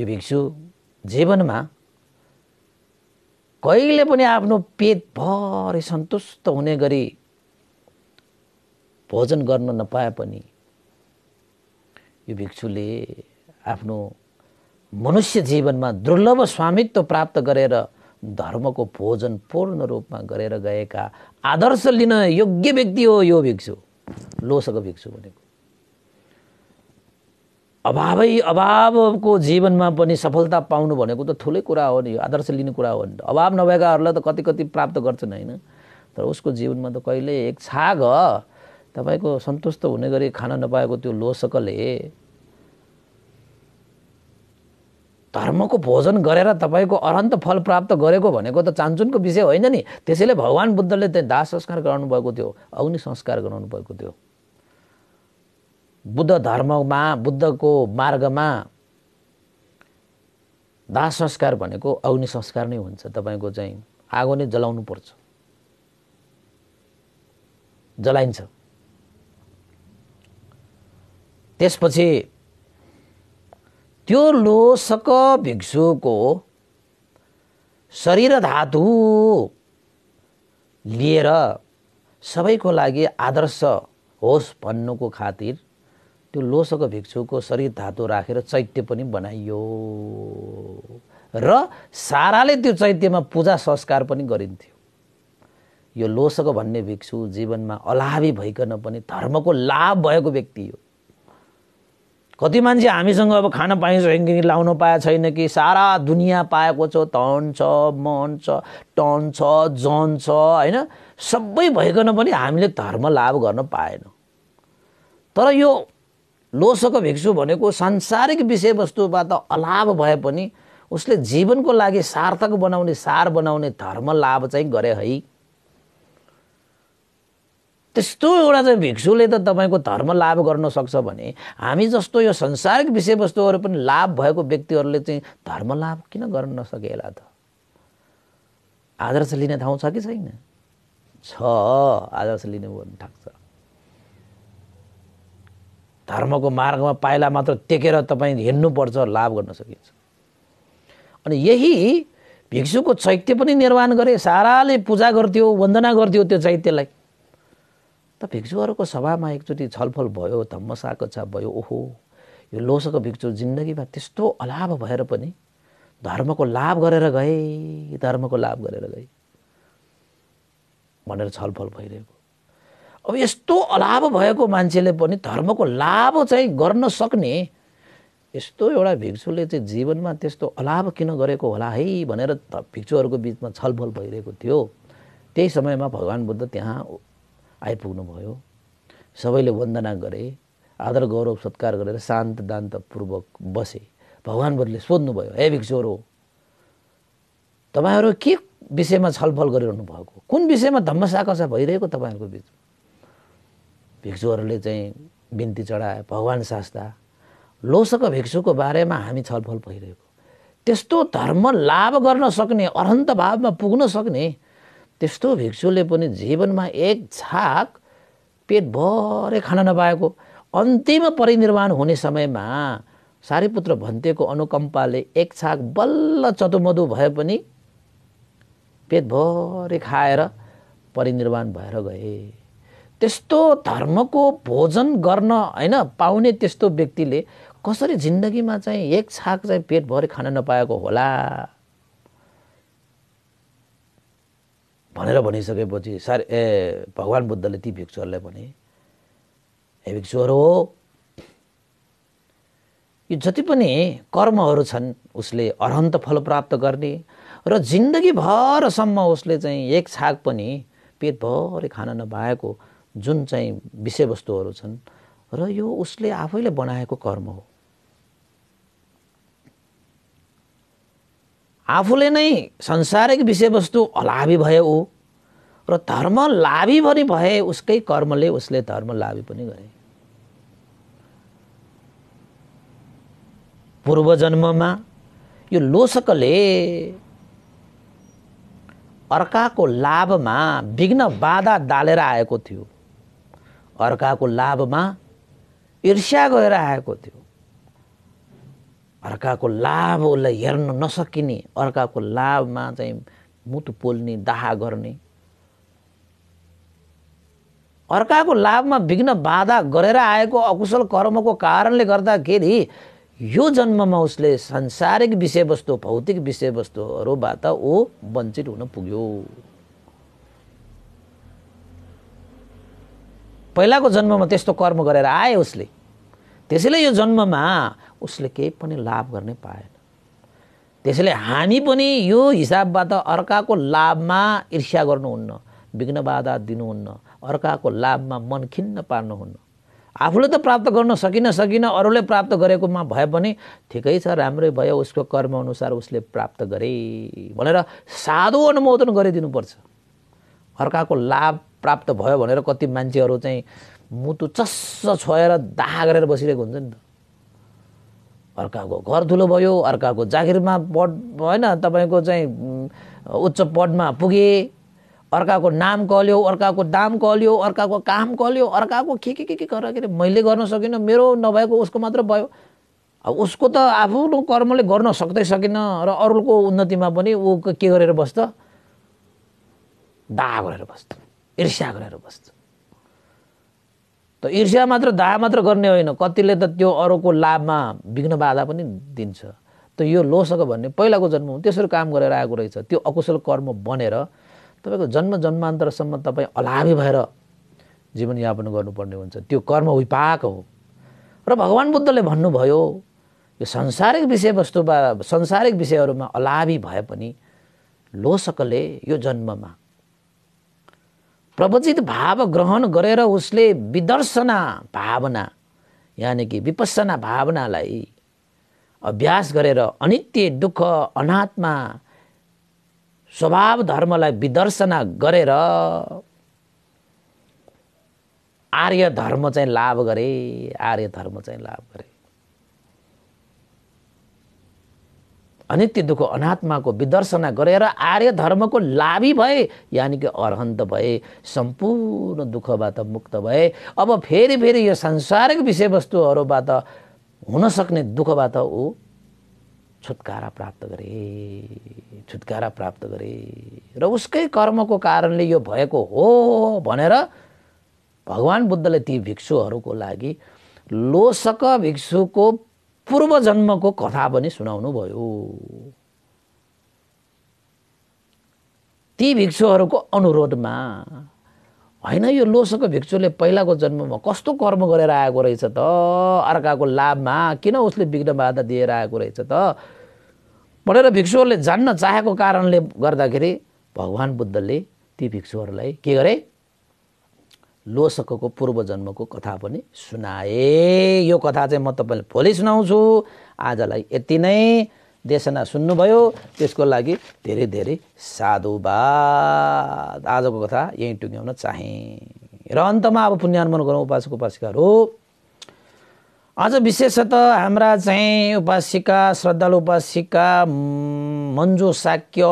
यो भिक्षु जीवनमा कहिले पनि आफ्नो पेटभरि सन्तुष्ट हुने गरी भोजन गर्न नपाए पनि यो भिक्षुले आफ्नो मनुष्य जीवनमा दुर्लभ स्वामित्व प्राप्त गरेर धर्मको भोजन पूर्ण रूपमा गरेर गएका आदर्श लिन योग्य व्यक्ति हो यो भिक्षु लोसक भिक्षु भनेको अभावै अभावको जीवनमा पनि सफलता पाउनु भनेको त ठुलै कुरा हो नि यो आदर्श लिने कुरा हो नि त अभाव नभएकाहरूलाई त कति कति प्राप्त गर्छन् होइन तर उसको जीवनमा त कहिले एक छाग तपाईँको सन्तुष्ट हुने गरी खान नपाएको त्यो लोसकले धर्मको भोजन गरेर तपाईँको अरन्त फल प्राप्त गरेको भनेको त चान्चुनको विषय होइन नि त्यसैले भगवान् बुद्धले चाहिँ दाह संस्कार गराउनु भएको थियो अग्नि संस्कार गराउनु भएको थियो बुद्ध धर्ममा बुद्धको मार्गमा दाह संस्कार भनेको अग्नि संस्कार नै हुन्छ तपाईँको चाहिँ आगो नै जलाउनु पर्छ जलाइन्छ त्यसपछि त्यो लोसक भिक्षुको शरीर धातु लिएर सबैको लागि आदर्श होस् भन्नुको खातिर त्यो लोसक भिक्षुको शरीर धातु राखेर चैत्य पनि बनाइयो र साराले त्यो चैत्यमा पूजा संस्कार पनि गरिन्थ्यो यो लोसक भन्ने भिक्षु जीवनमा अलाभी भइकन पनि धर्मको लाभ भएको व्यक्ति हो कति मान्छे हामीसँग अब खान पाइन्छ कि लाउन पाए छैन कि सारा दुनियाँ पाएको छ धन छ मन छ टन छ जन छ होइन सबै भइकन पनि हामीले धर्म लाभ गर्न पाएनौँ तर यो लोसको भिक्षु भनेको सांसारिक विषयवस्तुबाट अलाभ भए पनि उसले जीवनको लागि सार्थक बनाउने सार बनाउने धर्म लाभ चाहिँ गरे है त्यस्तो एउटा चाहिँ भिक्षुले त तपाईँको धर्म लाभ गर्न सक्छ भने हामी जस्तो यो संसारिक विषयवस्तुहरू पनि लाभ भएको व्यक्तिहरूले चाहिँ धर्म लाभ किन गर्न नसके होला त आदर्श लिने ठाउँ छ कि छैन छ आदर्श लिने ठाक्छ धर्मको मार्गमा पाइला मात्र टेकेर तपाईँ हिँड्नुपर्छ लाभ गर्न सकिन्छ अनि यही भिक्षुको चैत्य पनि निर्माण गरे साराले पूजा गर्थ्यो वन्दना गर्थ्यो त्यो चैत्यलाई त भिक्षुहरूको सभामा एकचोटि छलफल भयो धम्मसाकछा भयो ओहो यो लोसको भिक्षु जिन्दगीमा त्यस्तो अलाभ भएर पनि धर्मको लाभ गरेर गए धर्मको लाभ गरेर गए भनेर छलफल भइरहेको अब यस्तो अलाभ भएको मान्छेले पनि धर्मको लाभ चाहिँ गर्न सक्ने यस्तो एउटा भिक्षुले चाहिँ जीवनमा त्यस्तो अलाभ किन गरेको होला है भनेर भिक्षुहरूको बिचमा छलफल भइरहेको थियो त्यही समयमा भगवान् बुद्ध त्यहाँ आइपुग्नुभयो सबैले वन्दना गरे आदर गौरव सत्कार गरेर शान्त दान्तपूर्वक बसे भगवान्हरूले सोध्नुभयो हे हो तपाईँहरू के विषयमा छलफल गरिरहनु भएको कुन विषयमा धम्मसाकसा भइरहेको तपाईँहरूको बिचमा भिक्षुहरूले चाहिँ बिन्ती चढाए भगवान् सास्ता लोसक भिक्षुको बारेमा हामी छलफल भइरहेको त्यस्तो धर्म लाभ गर्न सक्ने अरहन्त भावमा पुग्न सक्ने त्यस्तो भिक्षुले पनि जीवनमा एक छाक भरै खान नपाएको अन्तिम परिनिर्वाण हुने समयमा सारीपुत्र भन्तेको अनुकम्पाले एक छाक बल्ल चतुमधु भए पनि पेटभरि खाएर परिनिर्वाण भएर गए त्यस्तो धर्मको भोजन गर्न होइन पाउने त्यस्तो व्यक्तिले कसरी जिन्दगीमा चाहिँ एक छाक चाहिँ पेट पेटभरि खान नपाएको होला भनेर भनिसकेपछि सार ए भगवान् बुद्धले ती भिक्षुहरूलाई भने हे भिक्षुहरू हो यो जति पनि कर्महरू छन् उसले अरहन्त फल प्राप्त गर्ने र जिन्दगीभरसम्म उसले चाहिँ एक छाक पनि पेटभरि खान नपाएको जुन चाहिँ विषयवस्तुहरू छन् र यो उसले आफैले बनाएको कर्म हो आफूले नै संसारिक विषयवस्तु अलाभी भयो ऊ र धर्म लाभी पनि भए उसकै कर्मले उसले धर्म लाभी पनि गरे पूर्व जन्ममा यो लोसकले अर्काको लाभमा विघ्न बाधा डालेर आएको थियो अर्काको लाभमा ईर्ष्या गएर आएको थियो अर्काको लाभ उसलाई हेर्न नसकिने अर्काको लाभमा चाहिँ मुटु पोल्ने दाहा गर्ने अर्काको लाभमा विघ्न बाधा गरेर आएको अकुशल कर्मको कारणले गर्दाखेरि यो जन्ममा उसले सांसारिक विषयवस्तु भौतिक विषयवस्तुहरूबाट ऊ वञ्चित हुन पुग्यो पहिलाको जन्ममा त्यस्तो कर्म गरेर आए उसले त्यसैले यो जन्ममा उसले केही पनि लाभ गर्नै पाएन त्यसैले हामी पनि यो हिसाबबाट अर्काको लाभमा ईर्ष्या गर्नुहुन्न विघ्न बाधा दिनुहुन्न अर्काको लाभमा मन खिन्न पार्नुहुन्न आफूले त प्राप्त गर्न सकिन सकिन अरूले प्राप्त गरेकोमा भए पनि ठिकै छ राम्रै भयो उसको कर्मअनुसार उसले प्राप्त गरे भनेर साधु अनुमोदन गरिदिनुपर्छ अर्काको लाभ प्राप्त भयो भनेर कति मान्छेहरू चाहिँ मुटु चस्स छोएर दाहा गरेर बसिरहेको हुन्छ नि त अर्काको घर धुलो भयो अर्काको जागिरमा पद होइन तपाईँको चाहिँ उच्च पदमा पुगे अर्काको नाम कल्यो अर्काको दाम कल्यो अर्काको काम कल्यो अर्काको के के के के गरेर के अरे मैले गर्न सकिनँ मेरो नभएको उसको मात्र भयो अब उसको त आफ्नो कर्मले गर्न सक्दै सकेन र अरूको उन्नतिमा पनि ऊ के गरेर बस्छ दाह गरेर बस्छ ईर्ष्या गरेर बस्छ त ईर्ष्या मात्र दाह मात्र गर्ने होइन कतिले त त्यो अरूको लाभमा विघ्न बाधा पनि दिन्छ त यो लोसक भन्ने पहिलाको जन्म त्यसरी काम गरेर आएको रहेछ त्यो अकुशल कर्म बनेर तपाईँको जन्म जन्मान्तरसम्म तपाईँ अलाभी भएर जीवनयापन गर्नुपर्ने हुन्छ त्यो कर्म विपाक हो र भगवान् बुद्धले भन्नुभयो यो संसारिक विषयवस्तुमा संसारिक विषयहरूमा अलाभी भए पनि लोसकले यो जन्ममा प्रवचित भाव ग्रहण गरेर उसले विदर्शना भावना यानि कि विपसना भावनालाई अभ्यास गरेर अनित्य दुःख अनात्मा स्वभाव धर्मलाई विदर्शना गरेर आर्य धर्म चाहिँ लाभ गरे आर्य धर्म चाहिँ लाभ गरे अनित्य दुःख अनात्माको विदर्शना गरेर आर्य धर्मको लाभी भए यानि कि अरहन्त भए सम्पूर्ण दुःखबाट मुक्त भए अब फेरि फेरि यो सांसारिक विषयवस्तुहरूबाट हुनसक्ने दुःखबाट ऊ छुटकारा प्राप्त गरे छुटकारा प्राप्त गरे र उसकै कर्मको कारणले यो भएको हो भनेर भगवान् बुद्धले ती भिक्षुहरूको लागि लोसक भिक्षुको पूर्व जन्मको कथा पनि सुनाउनु भयो ती भिक्षुहरूको अनुरोधमा होइन यो लोसको भिक्षुले पहिलाको जन्ममा कस्तो कर्म गरेर आएको रहेछ त अर्काको लाभमा किन उसले विघ्न बाधा दिएर आएको रहेछ त भनेर भिक्षुहरूले जान्न चाहेको कारणले गर्दाखेरि भगवान् बुद्धले ती भिक्षुहरूलाई के गरे लोसकको पूर्व जन्मको कथा पनि सुनाए यो कथा चाहिँ म तपाईँलाई भोलि सुनाउँछु आजलाई यति नै देशना सुन्नुभयो त्यसको लागि धेरै धेरै साधुवाद आजको कथा यहीँ टुङ्ग्याउन चाहेँ र अन्तमा अब पुण्यान्मन गरौँ उपासक उपासिकाहरू आज विशेषतः हाम्रा चाहिँ उपासिका श्रद्धालु उपासिका मन्जु साक्य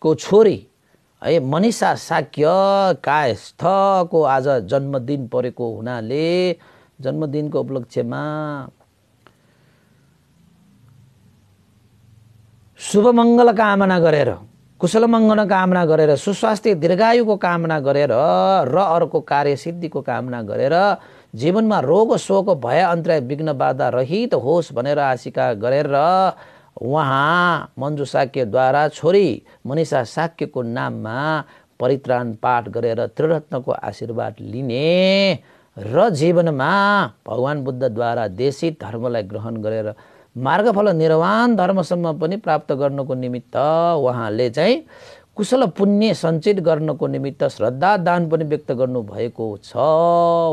को छोरी है मनिषा साक्य कायस्थको आज जन्मदिन परेको हुनाले जन्मदिनको उपलक्ष्यमा शुभ शुभमङ्गल कामना गरेर कुशल मङ्गल कामना गरेर सुस्वास्थ्य दीर्घायुको कामना गरेर र अर्को कार्य सिद्धिको कामना गरेर जीवनमा रोग शोक भय अन्तराय विघ्न बाधा रहित होस् भनेर आशिका गरेर उहाँ मन्जु साक्यद्वारा छोरी मनिषा साक्यको नाममा परित्राण पाठ गरेर त्रिरत्नको आशीर्वाद लिने र जीवनमा भगवान् बुद्धद्वारा देशी धर्मलाई ग्रहण गरेर मार्गफल निर्वाण धर्मसम्म पनि प्राप्त गर्नको निमित्त उहाँले चाहिँ कुशल पुण्य सञ्चित गर्नको निमित्त श्रद्धा दान पनि व्यक्त गर्नुभएको छ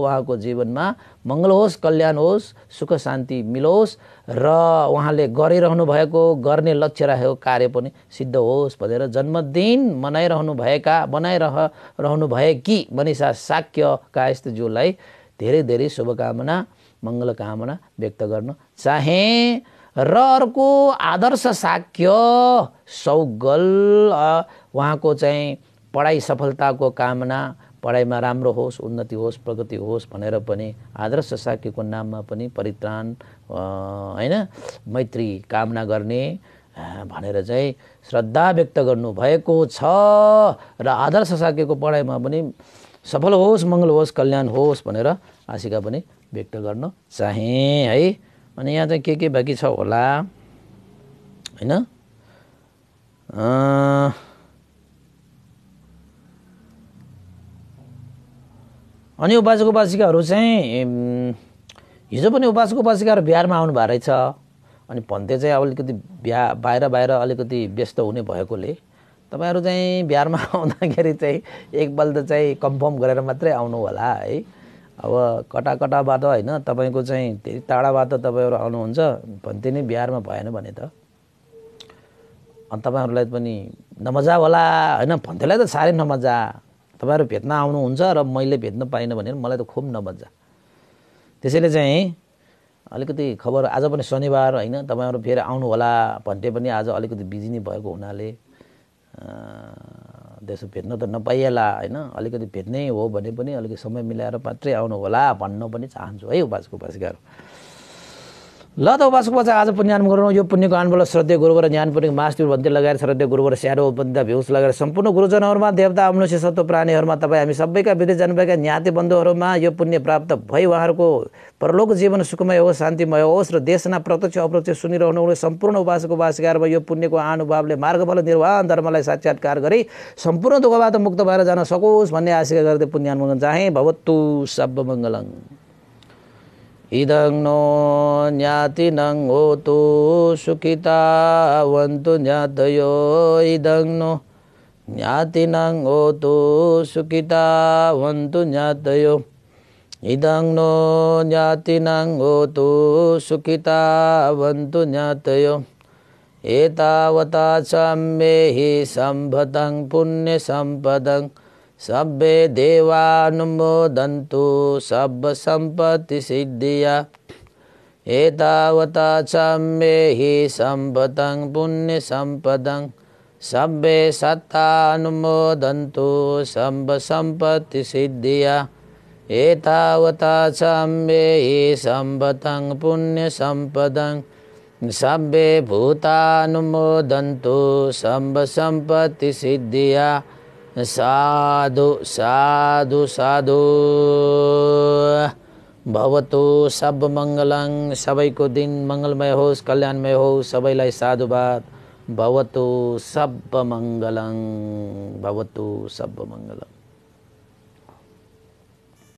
उहाँको जीवनमा मङ्गल होस् कल्याण होस् सुख शान्ति मिलोस् र उहाँले गरिरहनु भएको गर्ने लक्ष्य राखेको कार्य पनि सिद्ध होस् भनेर जन्मदिन मनाइरहनुभएका बनाइरह रहनुभए कि मनिषा यस्तो कायस्तज्यूलाई धेरै धेरै शुभकामना कामना व्यक्त गर्न चाहे र अर्को आदर्श साक्य सौगल उहाँको चाहिँ पढाइ सफलताको कामना पढाइमा राम्रो होस् उन्नति होस् प्रगति होस् भनेर पनि आदर्श साक्यको नाममा पनि परित्राण होइन मैत्री कामना गर्ने भनेर चाहिँ श्रद्धा व्यक्त गर्नुभएको छ र आदर्श साक्यको पढाइमा पनि सफल होस् मङ्गल होस् कल्याण होस् भनेर आशिका पनि व्यक्त गर्न चाहे है अनि यहाँ चाहिँ के के बाँकी छ होला होइन अनि उपासक उपासिकाहरू चाहिँ हिजो पनि उपासक उपासिकाहरू बिहारमा आउनुभएको रहेछ अनि भन्थे चाहिँ अब अलिकति बिहा बाहिर बाहिर अलिकति व्यस्त हुने भएकोले तपाईँहरू चाहिँ बिहारमा आउँदाखेरि चाहिँ त चाहिँ कन्फर्म गरेर मात्रै आउनु होला है अब कटाकटाबाट होइन तपाईँको चाहिँ धेरै टाढाबाट तपाईँहरू आउनुहुन्छ भन्थे नै बिहारमा भएन भने त अनि तपाईँहरूलाई पनि नमजा होला होइन भन्थेलाई त साह्रै नमजा तपाईँहरू भेट्न आउनुहुन्छ र मैले भेट्न पाइनँ भने मलाई त खुब नबज्जा त्यसैले चाहिँ अलिकति खबर आज पनि शनिबार होइन तपाईँहरू फेरि आउनुहोला भन्थे पनि आज अलिकति बिजी नै भएको हुनाले त्यसो भेट्न त नपाइएला होइन अलिकति भेट्नै हो भने पनि अलिकति समय मिलाएर मात्रै आउनुहोला भन्न पनि चाहन्छु है उपासको उपासिकाहरू ल त उपासक बच्चा आज पुण्यान गरौँ यो पुण्यको आनबल श्रद्धे गुरुवर ज्ञान पुण्य मास्तिर भन्ती लगाएर श्रद्धे गुरुवर स्यारो बन्दा भ्युस लगाएर सम्पूर्ण गुरुजनहरूमा देवता अमनुष्य सत्व प्राणीहरूमा तपाईँ हामी सबैका विधि जन्मेका ज्ञाते बन्धुहरूमा यो पुण्य प्राप्त भई उहाँहरूको प्रलोक जीवन सुखमय होस् शान्तिमय होस् र देशना प्रत्यक्ष अप्रत्यक्ष सुनिरहनु सम्पूर्ण उपासक उपासिकाहरूमा यो पुण्यको आनुभावले मार्गफल निर्वाह धर्मलाई साक्षात्कार गरी सम्पूर्ण दुःखबाट मुक्त भएर जान सकोस् भन्ने आशिका गर्दै पुण्यान चाहे भवत्तु सब मङ्गलङ ඉදං නෝ ඥාතිනං ඕතු සුඛිතාවන්තු ඥාතයෝ ඉදං නෝ ඥාතිනං ඕතු සුඛිතාවන්තු ඥාතයෝ ඉදං නෝ ඥාතිනං ඕතු සුඛිතාවන්තු ඥාතයෝ ඒතාවතා සම්මේහි සම්භතං පුුණ්‍ය සම්පදං සබ්බේ දේවානුමෝදන්තු සබ්බ සම්පති සිද්ධිය ඒතාවතා චම්මේහි සම්පතං පුුණ්‍ය සම්පදං සබ්බේ සත්තානුමෝදන්තු සම්බ සම්පති සිද්ධිය ඒතාවතා සම්බේහි සම්බතං පුුණ්‍ය සම්පදං සබ්බේ භූතානුමෝදන්තු සම්බ සම්පති සිද්ධියා साधु साधु साधु भवतो सब मङ्गलङ को दिन मंगलमय होस् कल्याणमय होस् सबैलाई साधुवाद भवतो सब मङ्गलङ भवतो सब मङ्गलङ